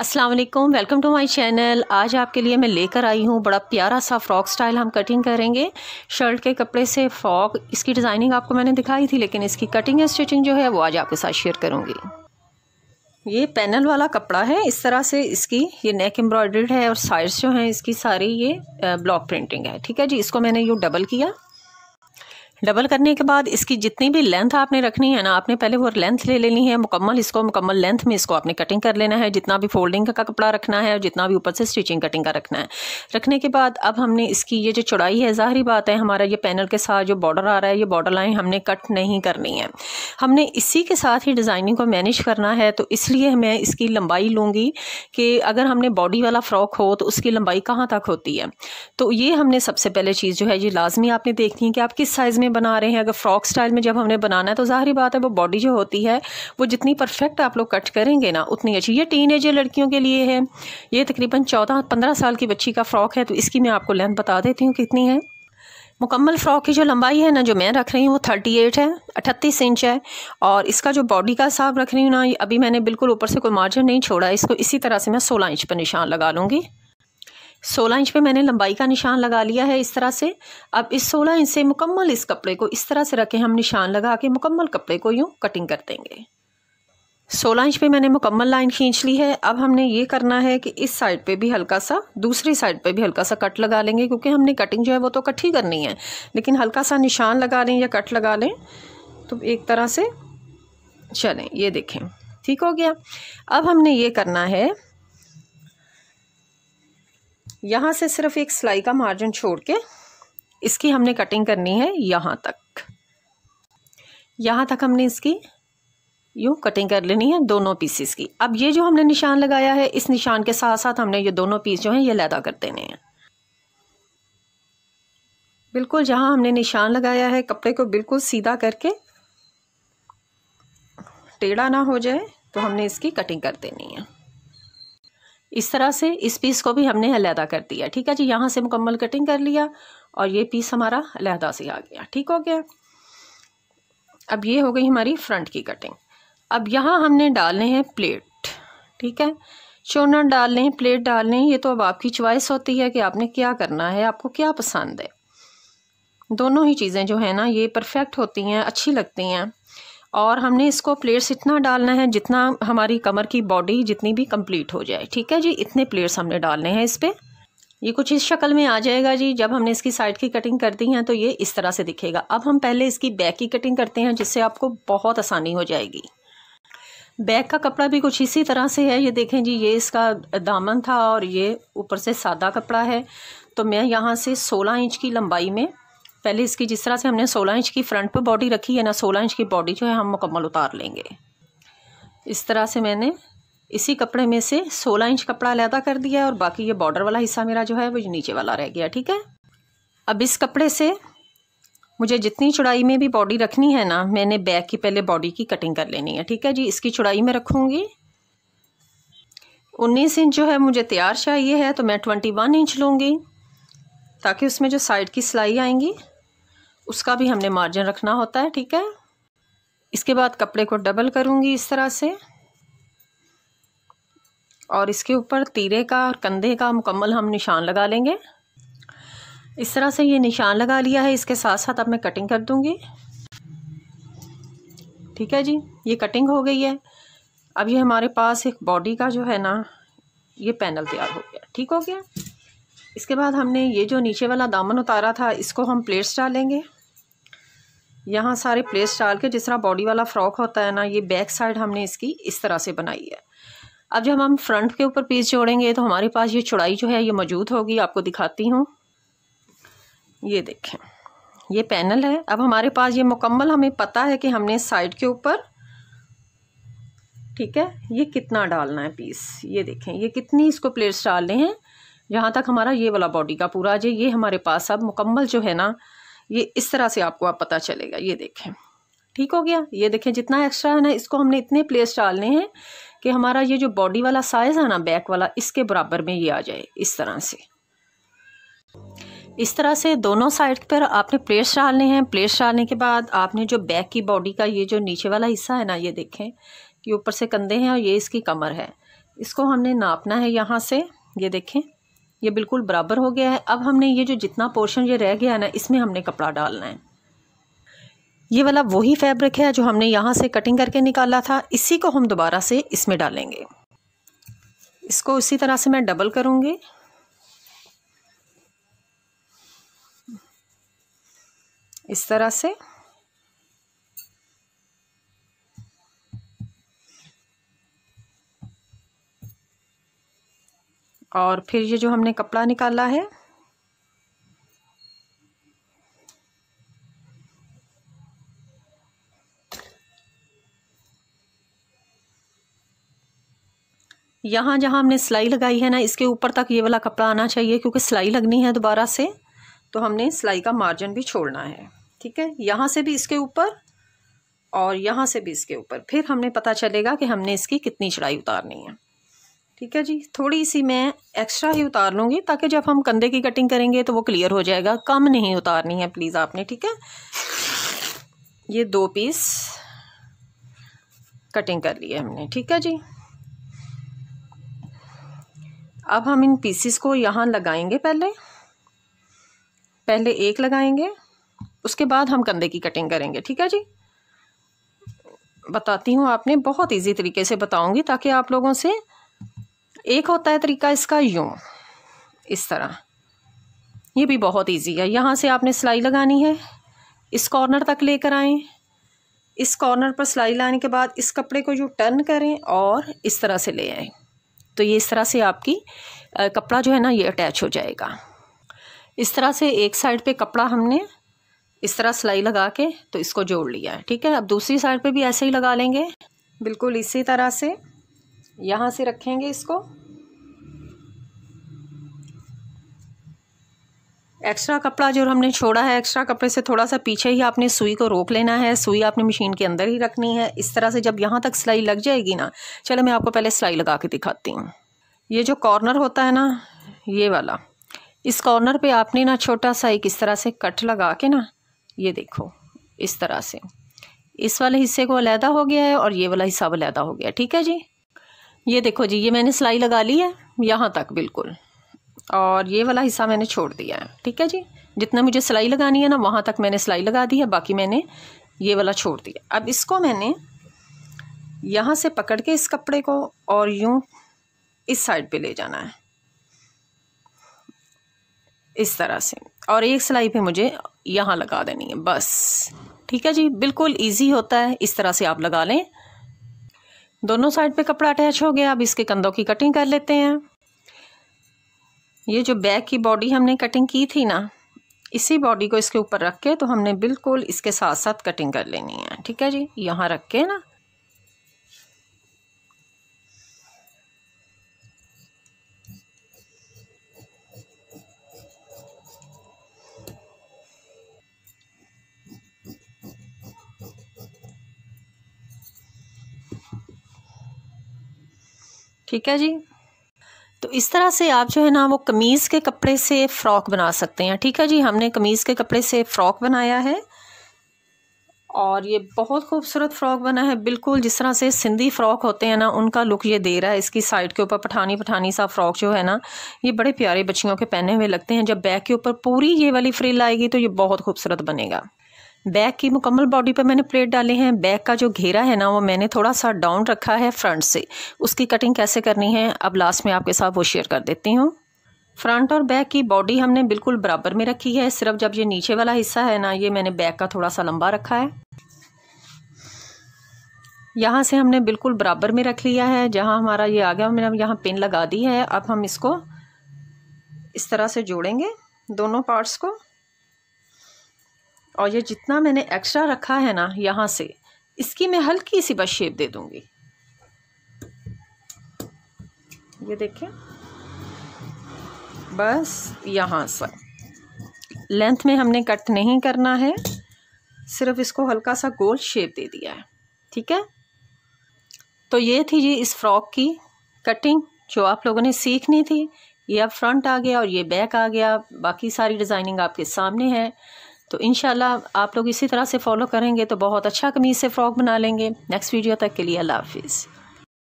Aslam welcome to my channel आज आपके लिए मैं लेकर आई हूँ बड़ा प्यारा सा फ्रॉक स्टाइल हम कटिंग करेंगे शर्ट के कपड़े से फ्रॉक इसकी डिज़ाइनिंग आपको मैंने दिखाई थी लेकिन इसकी कटिंग या स्टिचिंग जो है वो आज आपके साथ शेयर करूँगी ये पैनल वाला कपड़ा है इस तरह से इसकी ये नेक एम्ब्रॉयड्रेड है और साइड्स जो हैं इसकी सारी ये ब्लॉक प्रिंटिंग है ठीक है जी इसको मैंने यूँ डबल किया डबल करने के बाद इसकी जितनी भी लेंथ आपने रखनी है ना आपने पहले वो लेंथ ले लेनी है मुकम्मल इसको मुकम्मल लेंथ में इसको आपने कटिंग कर लेना है जितना भी फोल्डिंग का कपड़ा रखना है और जितना भी ऊपर से स्टिचिंग कटिंग का रखना है रखने के बाद अब हमने इसकी ये जो चौड़ाई है ज़ाहरी बात है हमारा ये पैनल के साथ जो बॉर्डर आ रहा है ये बॉर्डर लाइन हमने कट नहीं करनी है हमने इसी के साथ ही डिज़ाइनिंग को मैनेज करना है तो इसलिए मैं इसकी लंबाई लूँगी कि अगर हमने बॉडी वाला फ़्रॉक हो तो उसकी लंबाई कहाँ तक होती है तो ये हमने सबसे पहले चीज़ जो है ये लाजमी आपने देखनी है कि आप किस साइज़ में में बना रहे हैं अगर फ्रॉक स्टाइल में जब हमने बनाना है तो ज़ाहरी बात है वो बॉडी जो होती है वो जितनी परफेक्ट आप लोग कट करेंगे ना उतनी अच्छी ये टीन एजर लड़कियों के लिए है ये तकरीबन चौदह पंद्रह साल की बच्ची का फ़्रॉक है तो इसकी मैं आपको लेंथ बता देती हूँ कितनी है मुकम्मल फ़्रॉक की जो लंबाई है ना जो मैं रख रही हूँ वो थर्टी एट है अट्ठतीस इंच है और इसका जो बॉडी का हिसाब रख रही हूँ ना अभी मैंने बिल्कुल ऊपर से कोई मार्जिन नहीं छोड़ा इसको इसी तरह से मैं सोलह इंच पर निशान लगा लूँगी सोलह इंच पे मैंने लंबाई का निशान लगा लिया है इस तरह से अब इस सोलह इंच से मुकम्मल इस कपड़े को इस तरह से रखें हम निशान लगा के मुकम्मल कपड़े को यूँ कटिंग कर देंगे सोलह इंच पे मैंने मुकम्मल लाइन खींच ली है अब हमने ये करना है कि इस साइड पे भी हल्का सा दूसरी साइड पे भी हल्का सा कट लगा लेंगे क्योंकि हमने कटिंग जो है वो तो कट ही करनी है लेकिन हल्का सा निशान लगा लें या कट लगा लें तो एक तरह से चलें ये देखें ठीक हो गया अब हमने ये करना है यहाँ से सिर्फ एक सिलाई का मार्जिन छोड़ के इसकी हमने कटिंग करनी है यहाँ तक यहाँ तक हमने इसकी यूँ कटिंग कर लेनी है दोनों पीसेस की अब ये जो हमने निशान लगाया है इस निशान के साथ साथ हमने ये दोनों पीस जो हैं ये लैदा कर देने हैं बिल्कुल जहाँ हमने निशान लगाया है कपड़े को बिल्कुल सीधा करके टेढ़ा ना हो जाए तो हमने इसकी कटिंग कर देनी है इस तरह से इस पीस को भी हमने अलहदा कर दिया ठीक है जी यहाँ से मुकम्मल कटिंग कर लिया और ये पीस हमारा अलहदा से आ गया ठीक हो गया अब ये हो गई हमारी फ्रंट की कटिंग अब यहाँ हमने डालने हैं प्लेट ठीक है चोनर डाल लें प्लेट डाल लें ये तो अब आपकी च्वाइस होती है कि आपने क्या करना है आपको क्या पसंद है दोनों ही चीज़ें जो है ना ये परफेक्ट होती हैं अच्छी लगती हैं और हमने इसको प्लेयर्स इतना डालना है जितना हमारी कमर की बॉडी जितनी भी कंप्लीट हो जाए ठीक है जी इतने प्लेयर्स हमने डालने हैं इस पर ये कुछ इस शक्ल में आ जाएगा जी जब हमने इसकी साइड की कटिंग कर दी है तो ये इस तरह से दिखेगा अब हम पहले इसकी बैक की कटिंग करते हैं जिससे आपको बहुत आसानी हो जाएगी बैक का कपड़ा भी कुछ इसी तरह से है ये देखें जी ये इसका दामन था और ये ऊपर से सादा कपड़ा है तो मैं यहाँ से 16 इंच की लंबाई में पहले इसकी जिस तरह से हमने सोलह इंच की फ्रंट पे बॉडी रखी है ना सोलह इंच की बॉडी जो है हम मुकम्मल उतार लेंगे इस तरह से मैंने इसी कपड़े में से सोलह इंच कपड़ा अलहदा कर दिया और बाकी ये बॉर्डर वाला हिस्सा मेरा जो है वो नीचे वाला रह गया ठीक है अब इस कपड़े से मुझे जितनी चुड़ाई में भी बॉडी रखनी है ना मैंने बैक की पहले बॉडी की कटिंग कर लेनी है ठीक है जी इसकी चुड़ाई में रखूँगी उन्नीस इंच जो है मुझे तैयार चाहिए है तो मैं ट्वेंटी वन इंच लूँगी ताकि उसमें जो साइड की सिलाई आएंगी उसका भी हमने मार्जिन रखना होता है ठीक है इसके बाद कपड़े को डबल करूँगी इस तरह से और इसके ऊपर तीरे का और कंधे का मुकम्मल हम निशान लगा लेंगे इस तरह से ये निशान लगा लिया है इसके साथ साथ अब मैं कटिंग कर दूँगी ठीक है जी ये कटिंग हो गई है अब ये हमारे पास एक बॉडी का जो है ना ये पैनल तैयार हो गया ठीक हो गया इसके बाद हमने ये जो नीचे वाला दामन उतारा था इसको हम प्लेट्स डालेंगे यहाँ सारे प्लेस डाल के जिस तरह बॉडी वाला फ्रॉक होता है ना ये बैक साइड हमने इसकी इस तरह से बनाई है अब जब हम फ्रंट के ऊपर पीस जोड़ेंगे तो हमारे पास ये चौड़ाई जो है ये मौजूद होगी आपको दिखाती हूँ ये देखें ये पैनल है अब हमारे पास ये मुकम्मल हमें पता है कि हमने साइड के ऊपर ठीक है ये कितना डालना है पीस ये देखें ये कितनी इसको प्लेट्स डालने हैं जहाँ तक हमारा ये वाला बॉडी का पूरा आ जाए ये हमारे पास अब मुकम्मल जो है ना ये इस तरह से आपको आप पता चलेगा ये देखें ठीक हो गया ये देखें जितना एक्स्ट्रा है ना इसको हमने इतने प्लेस डालने हैं कि हमारा ये जो बॉडी वाला साइज़ है ना बैक वाला इसके बराबर में ये आ जाए इस तरह से इस तरह से दोनों साइड पर आपने प्लेट्स डालने हैं प्लेट्स डालने के बाद आपने जो बैक की बॉडी का ये जो नीचे वाला हिस्सा है ना ये देखें ये ऊपर से कंधे हैं और ये इसकी कमर है इसको हमने नापना है यहाँ से ये देखें ये बिल्कुल बराबर हो गया है अब हमने ये जो जितना पोर्शन ये रह गया है ना इसमें हमने कपड़ा डालना है ये वाला वही फैब्रिक है जो हमने यहाँ से कटिंग करके निकाला था इसी को हम दोबारा से इसमें डालेंगे इसको इसी तरह से मैं डबल करूँगी इस तरह से और फिर ये जो हमने कपड़ा निकाला है यहाँ जहाँ हमने सिलाई लगाई है ना इसके ऊपर तक ये वाला कपड़ा आना चाहिए क्योंकि सिलाई लगनी है दोबारा से तो हमने सिलाई का मार्जिन भी छोड़ना है ठीक है यहाँ से भी इसके ऊपर और यहाँ से भी इसके ऊपर फिर हमने पता चलेगा कि हमने इसकी कितनी चढ़ाई उतारनी है ठीक है जी थोड़ी सी मैं एक्स्ट्रा ही उतार लूँगी ताकि जब हम कंधे की कटिंग करेंगे तो वो क्लियर हो जाएगा कम नहीं उतारनी है प्लीज़ आपने ठीक है ये दो पीस कटिंग कर ली है हमने ठीक है जी अब हम इन पीसीस को यहाँ लगाएंगे पहले पहले एक लगाएंगे उसके बाद हम कंधे की कटिंग करेंगे ठीक है जी बताती हूँ आपने बहुत इजी तरीके से बताऊंगी ताकि आप लोगों से एक होता है तरीका इसका यूँ इस तरह ये भी बहुत इजी है यहाँ से आपने सिलाई लगानी है इस कॉर्नर तक लेकर आएं इस कॉर्नर पर सिलाई लाने के बाद इस कपड़े को जो टर्न करें और इस तरह से ले आएँ तो ये इस तरह से आपकी कपड़ा जो है ना ये अटैच हो जाएगा इस तरह से एक साइड पे कपड़ा हमने इस तरह सिलाई लगा के तो इसको जोड़ लिया है ठीक है अब दूसरी साइड पर भी ऐसे ही लगा लेंगे बिल्कुल इसी तरह से यहाँ से रखेंगे इसको एक्स्ट्रा कपड़ा जो हमने छोड़ा है एक्स्ट्रा कपड़े से थोड़ा सा पीछे ही आपने सुई को रोक लेना है सुई आपने मशीन के अंदर ही रखनी है इस तरह से जब यहाँ तक सिलाई लग जाएगी ना चलो मैं आपको पहले सिलाई लगा के दिखाती हूँ ये जो कॉर्नर होता है ना ये वाला इस कॉर्नर पे आपने ना छोटा सा एक इस तरह से कट लगा के ना ये देखो इस तरह से इस वाले हिस्से को अलहदा हो गया है और ये वाला हिस्सा अलहदा हो गया ठीक है जी ये देखो जी ये मैंने सिलाई लगा ली है यहाँ तक बिल्कुल और ये वाला हिस्सा मैंने छोड़ दिया है ठीक है जी जितना मुझे सिलाई लगानी है ना वहाँ तक मैंने सिलाई लगा दी है बाकी मैंने ये वाला छोड़ दिया अब इसको मैंने यहाँ से पकड़ के इस कपड़े को और यूँ इस साइड पे ले जाना है इस तरह से और एक सिलाई पे मुझे यहाँ लगा देनी है बस ठीक है जी बिल्कुल ईजी होता है इस तरह से आप लगा लें दोनों साइड पे कपड़ा अटैच हो गया अब इसके कंधों की कटिंग कर लेते हैं ये जो बैक की बॉडी हमने कटिंग की थी ना इसी बॉडी को इसके ऊपर रख के तो हमने बिल्कुल इसके साथ साथ कटिंग कर लेनी है ठीक है जी यहाँ रख के ना ठीक है जी तो इस तरह से आप जो है ना वो कमीज़ के कपड़े से फ़्रॉक बना सकते हैं ठीक है जी हमने कमीज़ के कपड़े से फ़्रॉक बनाया है और ये बहुत खूबसूरत फ़्रॉक बना है बिल्कुल जिस तरह से सिंधी फ़्रॉक होते हैं ना उनका लुक ये दे रहा है इसकी साइड के ऊपर पठानी पठानी सा फ़्रॉक जो है ना ये बड़े प्यारे बच्चियों के पहने हुए लगते हैं जब बैक के ऊपर पूरी ये वाली फ्रिल आएगी तो ये बहुत खूबसूरत बनेगा बैक की मुकम्मल बॉडी पर मैंने प्लेट डाले हैं बैक का जो घेरा है ना वो मैंने थोड़ा सा डाउन रखा है फ्रंट से उसकी कटिंग कैसे करनी है अब लास्ट में आपके साथ वो शेयर कर देती हूँ फ्रंट और बैक की बॉडी हमने बिल्कुल बराबर में रखी है सिर्फ जब ये नीचे वाला हिस्सा है ना ये मैंने बैक का थोड़ा सा लंबा रखा है यहाँ से हमने बिल्कुल बराबर में रख लिया है जहाँ हमारा ये आ गया मैंने यहाँ पिन लगा दी है अब हम इसको इस तरह से जोड़ेंगे दोनों पार्ट्स को और ये जितना मैंने एक्स्ट्रा रखा है ना यहाँ से इसकी मैं हल्की सी बस शेप दे दूँगी ये देखिए बस यहाँ से लेंथ में हमने कट नहीं करना है सिर्फ इसको हल्का सा गोल शेप दे दिया है ठीक है तो ये थी जी इस फ्रॉक की कटिंग जो आप लोगों ने सीखनी थी ये अब फ्रंट आ गया और ये बैक आ गया बाकी सारी डिज़ाइनिंग आपके सामने है तो इन आप लोग इसी तरह से फॉलो करेंगे तो बहुत अच्छा कमीज़ से फ़्रॉक बना लेंगे नेक्स्ट वीडियो तक के लिए अल्लाह हाफिज़